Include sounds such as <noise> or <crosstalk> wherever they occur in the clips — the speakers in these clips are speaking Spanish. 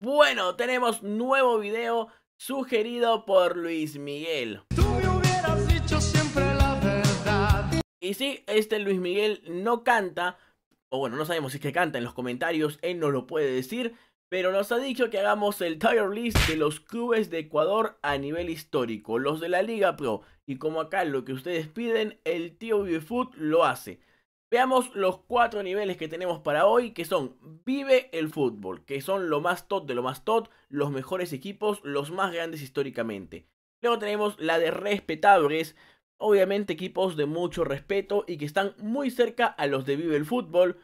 Bueno, tenemos nuevo video sugerido por Luis Miguel. Tú me hubieras dicho siempre la verdad. Y sí, este Luis Miguel no canta, o bueno, no sabemos si es que canta en los comentarios, él no lo puede decir, pero nos ha dicho que hagamos el tier list de los clubes de Ecuador a nivel histórico, los de la Liga Pro. Y como acá lo que ustedes piden, el tío BioFoot lo hace. Veamos los cuatro niveles que tenemos para hoy, que son Vive el Fútbol, que son lo más top de lo más top, los mejores equipos, los más grandes históricamente. Luego tenemos la de Respetables, obviamente equipos de mucho respeto y que están muy cerca a los de Vive el Fútbol.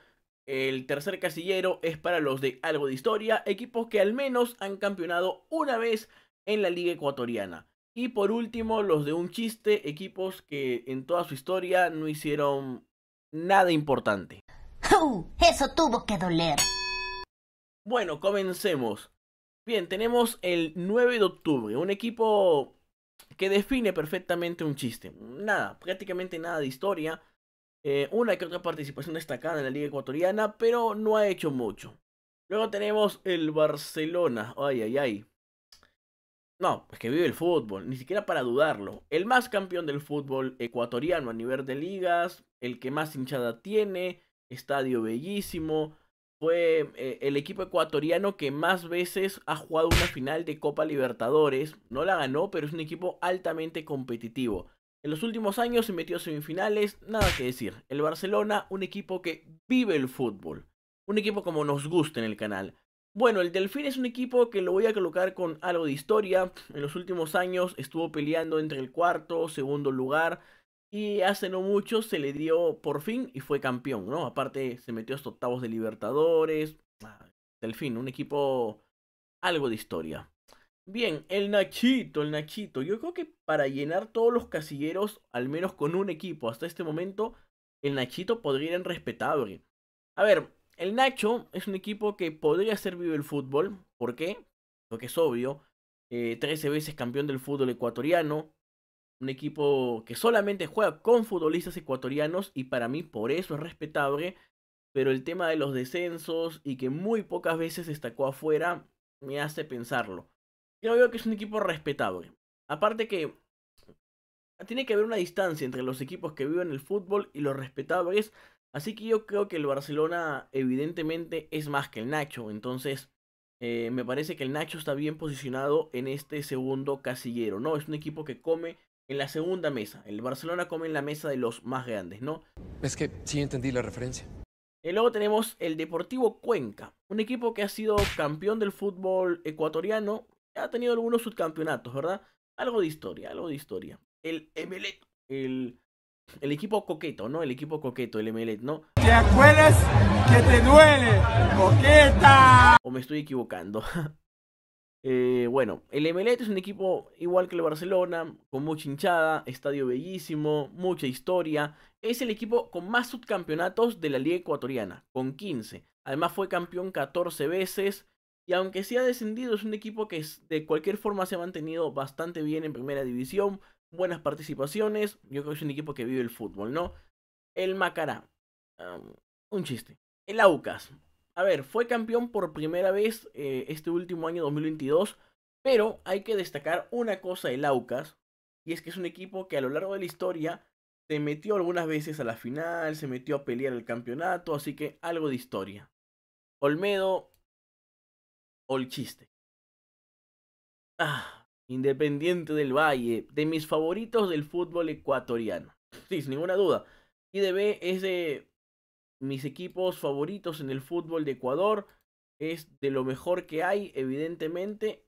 El tercer casillero es para los de Algo de Historia, equipos que al menos han campeonado una vez en la Liga Ecuatoriana. Y por último, los de un chiste, equipos que en toda su historia no hicieron nada importante. eso tuvo que doler. Bueno, comencemos. Bien, tenemos el 9 de octubre, un equipo que define perfectamente un chiste. Nada, prácticamente nada de historia. Eh, una que otra participación destacada en la Liga Ecuatoriana, pero no ha hecho mucho. Luego tenemos el Barcelona. Ay, ay, ay. No, es que vive el fútbol, ni siquiera para dudarlo. El más campeón del fútbol ecuatoriano a nivel de ligas, el que más hinchada tiene, estadio bellísimo. Fue eh, el equipo ecuatoriano que más veces ha jugado una final de Copa Libertadores. No la ganó, pero es un equipo altamente competitivo. En los últimos años se metió a semifinales, nada que decir. El Barcelona, un equipo que vive el fútbol. Un equipo como nos gusta en el canal. Bueno, el Delfín es un equipo que lo voy a colocar con algo de historia. En los últimos años estuvo peleando entre el cuarto, segundo lugar. Y hace no mucho se le dio por fin y fue campeón, ¿no? Aparte se metió a octavos de Libertadores. Ah, Delfín, un equipo algo de historia. Bien, el Nachito, el Nachito. Yo creo que para llenar todos los casilleros, al menos con un equipo hasta este momento, el Nachito podría ir en respetable. A ver, el Nacho es un equipo que podría ser vivo el fútbol. ¿Por qué? Porque es obvio. Eh, trece 13 veces campeón del fútbol ecuatoriano. Un equipo que solamente juega con futbolistas ecuatorianos y para mí por eso es respetable. Pero el tema de los descensos y que muy pocas veces destacó afuera me hace pensarlo. Yo veo que es un equipo respetable. Aparte que tiene que haber una distancia entre los equipos que viven el fútbol y los respetables Así que yo creo que el Barcelona evidentemente es más que el Nacho. Entonces, eh, me parece que el Nacho está bien posicionado en este segundo casillero, ¿no? Es un equipo que come en la segunda mesa. El Barcelona come en la mesa de los más grandes, ¿no? Es que sí entendí la referencia. Y luego tenemos el Deportivo Cuenca, un equipo que ha sido campeón del fútbol ecuatoriano, ha tenido algunos subcampeonatos, ¿verdad? Algo de historia, algo de historia. El Emelec, el el equipo coqueto, ¿no? El equipo coqueto, el MLE, ¿no? ¿Te acuerdas que te duele, coqueta? O me estoy equivocando. <laughs> Eh, bueno, el MLE es un equipo igual que el Barcelona, con mucha hinchada, estadio bellísimo, mucha historia. Es el equipo con más subcampeonatos de la Liga Ecuatoriana, con 15. Además fue campeón 14 veces. Y aunque se ha descendido, es un equipo que de cualquier forma se ha mantenido bastante bien en primera división buenas participaciones. Yo creo que es un equipo que vive el fútbol, ¿no? El Macará. un chiste. El Aucas. A ver, fue campeón por primera vez eh, este último año 2022. Pero hay que destacar una cosa del Aucas. Y es que es un equipo que a lo largo de la historia se metió algunas veces a la final, se metió a pelear el campeonato, así que algo de historia. Olmedo, o el chiste. Ah, Independiente del Valle, de mis favoritos del fútbol ecuatoriano. Sí, <laughs> sin ninguna duda. IDB es de mis equipos favoritos en el fútbol de Ecuador. Es de lo mejor que hay, evidentemente.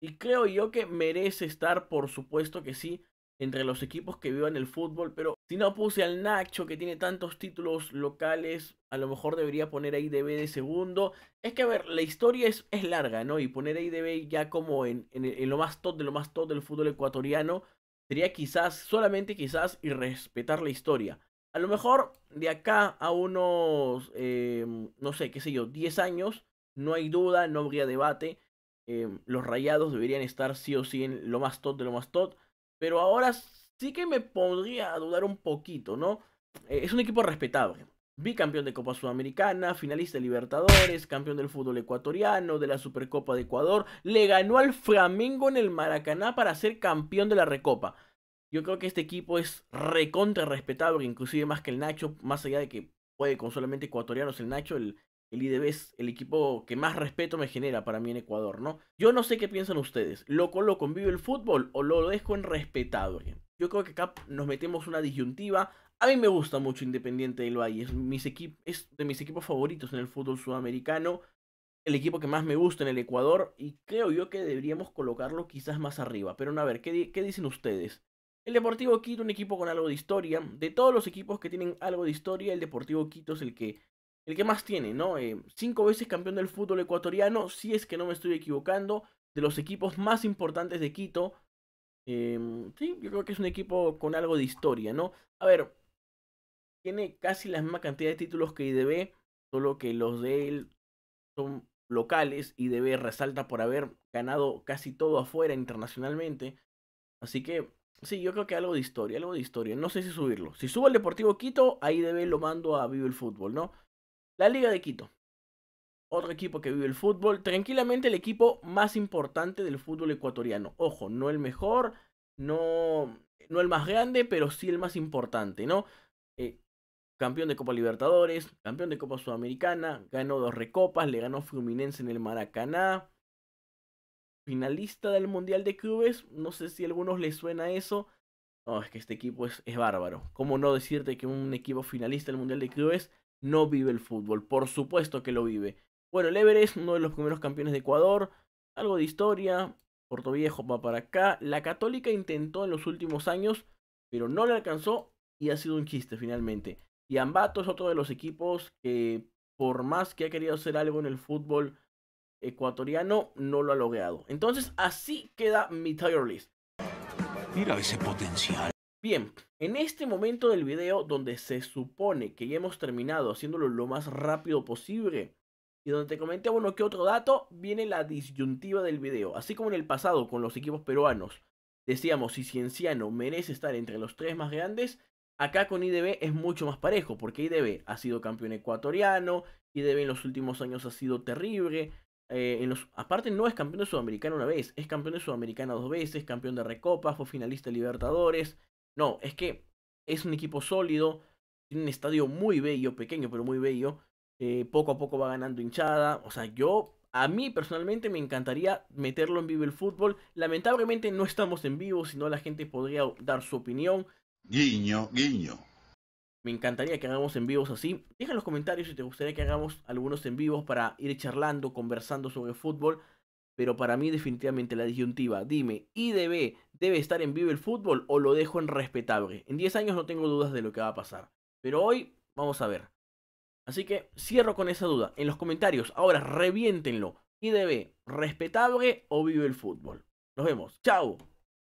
Y creo yo que merece estar, por supuesto que sí, entre los equipos que vivan el fútbol, pero si no puse al Nacho que tiene tantos títulos locales, a lo mejor debería poner a IDB de segundo. Es que a ver, la historia es, es larga, ¿no? Y poner a IDB ya como en, en, lo más top de lo más top del fútbol ecuatoriano sería quizás, solamente quizás, y respetar la historia. A lo mejor de acá a unos, em, no sé, qué sé yo, 10 años, no hay duda, no habría debate. Em, los rayados deberían estar sí o sí en lo más top de lo más top pero ahora sí que me podría dudar un poquito, ¿no? Eh, es un equipo respetable. Bicampeón de Copa Sudamericana, finalista de Libertadores, campeón del fútbol ecuatoriano, de la Supercopa de Ecuador. Le ganó al Flamengo en el Maracaná para ser campeón de la Recopa. Yo creo que este equipo es recontra respetable, inclusive más que el Nacho, más allá de que puede con solamente ecuatorianos el Nacho, el, el IDB es el equipo que más respeto me genera para mí en Ecuador, ¿no? Yo no sé qué piensan ustedes. ¿Lo coloco en vivo el fútbol o lo dejo en respetado? Yo creo que acá nos metemos una disyuntiva. A mí me gusta mucho Independiente del Valle. Es, de mis equipos favoritos en el fútbol sudamericano. El equipo que más me gusta en el Ecuador. Y creo yo que deberíamos colocarlo quizás más arriba. Pero a ver, ¿qué, qué dicen ustedes? El Deportivo Quito, un equipo con algo de historia. De todos los equipos que tienen algo de historia, el Deportivo Quito es el que el que más tiene, ¿no? Eh, cinco veces campeón del fútbol ecuatoriano, si es que no me estoy equivocando, de los equipos más importantes de Quito. Em, sí, yo creo que es un equipo con algo de historia, ¿no? A ver, tiene casi la misma cantidad de títulos que IDB, solo que los de él son locales. IDB resalta por haber ganado casi todo afuera internacionalmente. Así que, sí, yo creo que algo de historia, algo de historia. No sé si subirlo. Si subo al Deportivo Quito, a IDB lo mando a Vivo el Fútbol, ¿no? La Liga de Quito. Otro equipo que vive el fútbol. Tranquilamente el equipo más importante del fútbol ecuatoriano. Ojo, no el mejor, no, no el más grande, pero sí el más importante, ¿no? Eh, campeón de Copa Libertadores, campeón de Copa Sudamericana, ganó dos recopas, le ganó Fluminense en el Maracaná. Finalista del Mundial de Clubes, no sé si a algunos les suena eso. No, es que este equipo es, es bárbaro. ¿Cómo no decirte que un equipo finalista del Mundial de Clubes no vive el fútbol, por supuesto que lo vive. Bueno, el Everest, uno de los primeros campeones de Ecuador, algo de historia, Viejo va para acá. La Católica intentó en los últimos años, pero no le alcanzó y ha sido un chiste finalmente. Y Ambato es otro de los equipos que, por más que ha querido hacer algo en el fútbol ecuatoriano, no lo ha logrado. Entonces, así queda mi tier list. Mira ese potencial. Bien, en este momento del video donde se supone que ya hemos terminado haciéndolo lo más rápido posible y donde te comenté, bueno, que otro dato, viene la disyuntiva del video. Así como en el pasado con los equipos peruanos, decíamos si Cienciano merece estar entre los tres más grandes, acá con IDB es mucho más parejo, porque IDB ha sido campeón ecuatoriano, IDB en los últimos años ha sido terrible, eh, en los, aparte no es campeón de Sudamericana una vez, es campeón de Sudamericana dos veces, campeón de Recopa, fue finalista de Libertadores, no, es que es un equipo sólido, tiene un estadio muy bello, pequeño pero muy bello. Eh, poco a poco va ganando hinchada. O sea, yo, a mí personalmente me encantaría meterlo en vivo el fútbol. Lamentablemente no estamos en vivo, sino la gente podría dar su opinión. Guiño, guiño. Me encantaría que hagamos en vivos así. Deja en los comentarios si te gustaría que hagamos algunos en vivos para ir charlando, conversando sobre fútbol. Pero para mí definitivamente la disyuntiva, dime, IDB ¿Debe estar en vivo el fútbol o lo dejo en respetable? En 10 años no tengo dudas de lo que va a pasar. Pero hoy vamos a ver. Así que cierro con esa duda. En los comentarios, ahora reviéntenlo. debe respetable o vive el fútbol? Nos vemos. ¡Chao!